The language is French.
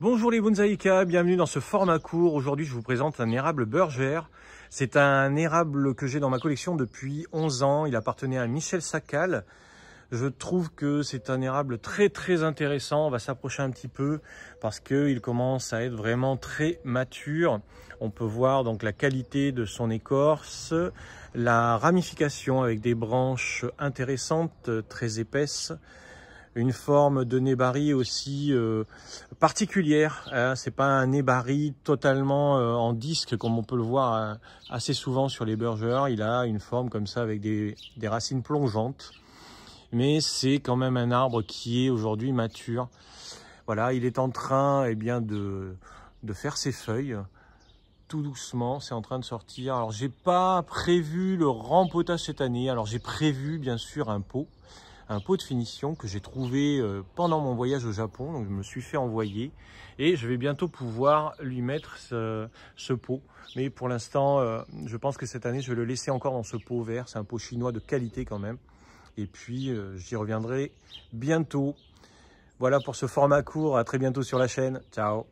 Bonjour les bonsaïka, bienvenue dans ce format court. Aujourd'hui, je vous présente un érable Burger. C'est un érable que j'ai dans ma collection depuis 11 ans. Il appartenait à Michel Sacal. Je trouve que c'est un érable très très intéressant. On va s'approcher un petit peu parce qu'il commence à être vraiment très mature. On peut voir donc la qualité de son écorce, la ramification avec des branches intéressantes, très épaisses une forme de nébari aussi euh, particulière. Ce hein. C'est pas un nébari totalement euh, en disque comme on peut le voir euh, assez souvent sur les burgers. Il a une forme comme ça avec des, racines plongeantes. Mais c'est quand même un arbre qui est aujourd'hui mature. Voilà, il est en train eh bien, de, de faire ses feuilles tout doucement, c'est en train de sortir. Alors j'ai pas prévu le rempotage cette année, alors j'ai prévu bien sûr un pot, un pot de finition que j'ai trouvé euh, pendant mon voyage au Japon. Donc je me suis fait envoyer et je vais bientôt pouvoir lui mettre ce, pot. Mais pour l'instant, euh, je pense que cette année, je vais le laisser encore dans ce pot vert. C'est un pot chinois de qualité quand même. Et puis, euh, j'y reviendrai bientôt. Voilà pour ce format court. À très bientôt sur la chaîne. Ciao